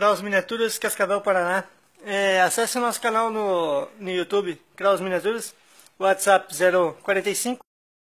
Kraus Miniaturas, Cascavel, Paraná. É, acesse o nosso canal no, no YouTube, Kraus Miniaturas, WhatsApp 045